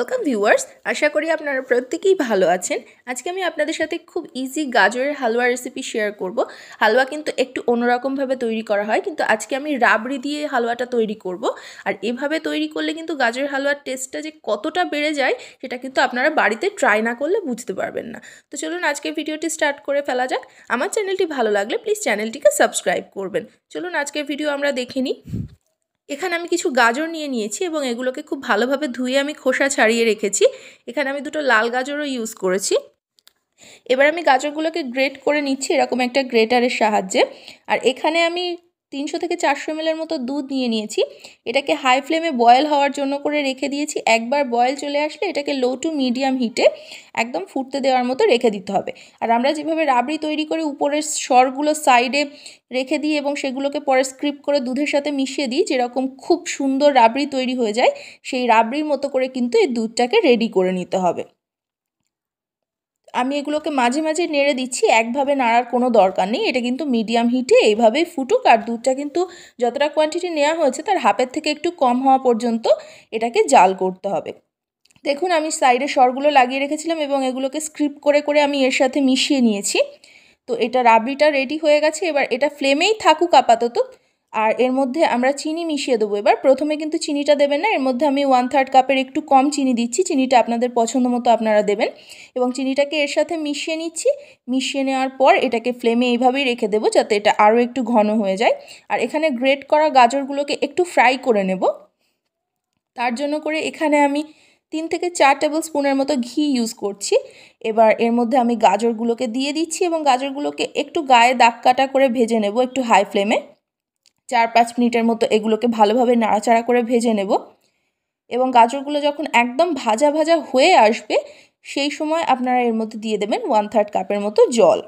welcome viewers আশা করি আপনারা প্রত্যেকেই ভালো আছেন আজকে আমি আপনাদের সাথে খুব ইজি গাজরের হালুয়া রেসিপি শেয়ার করব হালুয়া কিন্তু একটু অন্যরকমভাবে তৈরি করা হয় কিন্তু আজকে আমি রাবড়ি দিয়ে হালুয়াটা তৈরি করব আর এভাবে তৈরি করলে কিন্তু গাজরের হালুয়ার টেস্টটা যে কতটা বেড়ে যায় সেটা কিন্তু আপনারা বাড়িতে ট্রাই না করলে বুঝতে পারবেন না তো চলুন আজকে ভিডিওটি স্টার্ট করে ফেলা যাক আমার চ্যানেলটি ভালো লাগলে প্লিজ চ্যানেলটিকে সাবস্ক্রাইব করবেন চলুন আজকের ভিডিও আমরা দেখে নিই এখানে আমি কিছু গাজর নিয়ে নিয়েছি এবং এগুলোকে খুব ভালোভাবে ধুয়ে আমি খোসা ছাড়িয়ে রেখেছি এখানে আমি দুটো লাল গাজরও ইউজ করেছি এবার আমি গাজরগুলোকে গ্রেট করে নিচ্ছি এরকম একটা গ্রেটারের সাহায্যে আর এখানে আমি তিনশো থেকে চারশো এমএলের মতো দুধ নিয়ে নিয়েছি এটাকে হাই ফ্লেমে বয়েল হওয়ার জন্য করে রেখে দিয়েছি একবার বয়েল চলে আসলে এটাকে লো টু মিডিয়াম হিটে একদম ফুটতে দেওয়ার মতো রেখে দিতে হবে আর আমরা যেভাবে রাবড়ি তৈরি করে উপরের স্বরগুলো সাইডে রেখে দিই এবং সেগুলোকে পরে স্ক্রিপ করে দুধের সাথে মিশিয়ে দিই যেরকম খুব সুন্দর রাবড়ি তৈরি হয়ে যায় সেই রাবড়ির মতো করে কিন্তু এই দুধটাকে রেডি করে নিতে হবে আমি এগুলোকে মাঝে মাঝে নেড়ে দিচ্ছি একভাবে নাড়ার কোনো দরকার নেই এটা কিন্তু মিডিয়াম হিটে এইভাবেই ফুটুক আর দুধটা কিন্তু যতটা কোয়ান্টিটি নেওয়া হয়েছে তার হাফের থেকে একটু কম হওয়া পর্যন্ত এটাকে জাল করতে হবে দেখুন আমি সাইডে সরগুলো লাগিয়ে রেখেছিলাম এবং এগুলোকে স্ক্রিপ করে করে আমি এর সাথে মিশিয়ে নিয়েছি তো এটা রাবড়িটা রেডি হয়ে গেছে এবার এটা ফ্লেমেই থাকুক আপাতত আর এর মধ্যে আমরা চিনি মিশিয়ে দেবো এবার প্রথমে কিন্তু চিনিটা দেবেন না এর মধ্যে আমি ওয়ান থার্ড কাপের একটু কম চিনি দিচ্ছি চিনিটা আপনাদের পছন্দ মতো আপনারা দেবেন এবং চিনিটাকে এর সাথে মিশিয়ে নিচ্ছি মিশিয়ে নেওয়ার পর এটাকে ফ্লেমে এইভাবেই রেখে দেবো যাতে এটা আরও একটু ঘন হয়ে যায় আর এখানে গ্রেট করা গাজরগুলোকে একটু ফ্রাই করে নেব তার জন্য করে এখানে আমি তিন থেকে চার টেবিল স্পুনের মতো ঘি ইউজ করছি এবার এর মধ্যে আমি গাজরগুলোকে দিয়ে দিচ্ছি এবং গাজরগুলোকে একটু গায়ে দাগ কাটা করে ভেজে নেব একটু হাই ফ্লেমে চার পাঁচ মিনিটের মতো এগুলোকে ভালোভাবে নাড়াচাড়া করে ভেজে নেব এবং গাজরগুলো যখন একদম ভাজা ভাজা হয়ে আসবে সেই সময় আপনারা এর মধ্যে দিয়ে দেবেন ওয়ান থার্ড কাপের মতো জল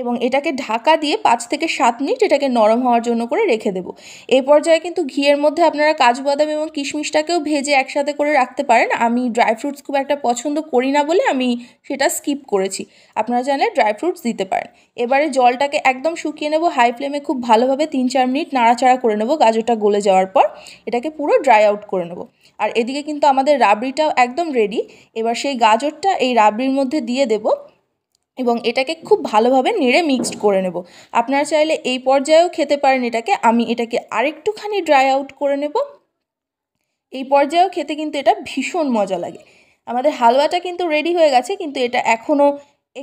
এবং এটাকে ঢাকা দিয়ে পাঁচ থেকে সাত মিনিট এটাকে নরম হওয়ার জন্য করে রেখে দেবো এই পর্যায়ে কিন্তু ঘিয়ের মধ্যে আপনারা কাজু বাদাম এবং কিশমিশটাকেও ভেজে একসাথে করে রাখতে পারেন আমি ড্রাই ফ্রুটস খুব একটা পছন্দ করি না বলে আমি সেটা স্কিপ করেছি আপনারা জানেন ড্রাই ফ্রুটস দিতে পারেন এবারে জলটাকে একদম শুকিয়ে নেব হাই ফ্লেমে খুব ভালোভাবে তিন চার মিনিট নাড়াচাড়া করে নেব গাজরটা গলে যাওয়ার পর এটাকে পুরো ড্রাই আউট করে নেব আর এদিকে কিন্তু আমাদের রাবড়িটাও একদম রেডি এবার সেই গাজরটা এই রাবড়ির মধ্যে দিয়ে দেবো এবং এটাকে খুব ভালোভাবে নেড়ে মিক্সড করে নেব আপনারা চাইলে এই পর্যায়েও খেতে পারেন এটাকে আমি এটাকে আরেকটুখানি ড্রাই আউট করে নেব এই পর্যায়েও খেতে কিন্তু এটা ভীষণ মজা লাগে আমাদের হালুয়াটা কিন্তু রেডি হয়ে গেছে কিন্তু এটা এখনও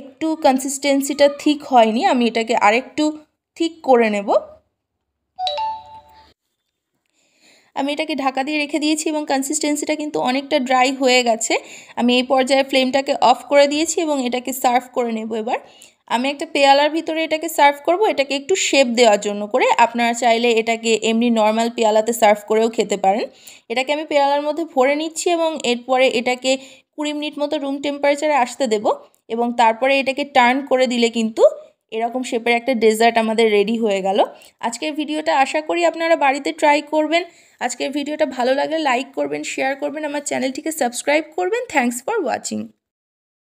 একটু কনসিস্টেন্সিটা ঠিক হয়নি আমি এটাকে আরেকটু ঠিক করে নেব আমি এটাকে ঢাকা দিয়ে রেখে দিয়েছি এবং কনসিস্টেন্সিটা কিন্তু অনেকটা ড্রাই হয়ে গেছে আমি এই পর্যায়ে ফ্লেমটাকে অফ করে দিয়েছি এবং এটাকে সার্ভ করে নেব এবার আমি একটা পেয়ালার ভিতরে এটাকে সার্ভ করব এটাকে একটু শেপ দেওয়ার জন্য করে আপনারা চাইলে এটাকে এমনি নর্মাল পেয়ালাতে সার্ভ করেও খেতে পারেন এটাকে আমি পেয়ালার মধ্যে ভরে নিচ্ছি এবং এরপরে এটাকে কুড়ি মিনিট মতো রুম টেম্পারেচারে আসতে দেব এবং তারপরে এটাকে টার্ন করে দিলে কিন্তু এরকম শেপের একটা ডেজার্ট আমাদের রেডি হয়ে গেল আজকের ভিডিওটা আশা করি আপনারা বাড়িতে ট্রাই করবেন আজকের ভিডিওটা ভালো লাগলে লাইক করবেন শেয়ার করবেন আমার চ্যানেলটিকে সাবস্ক্রাইব করবেন থ্যাংকস ফর ওয়াচিং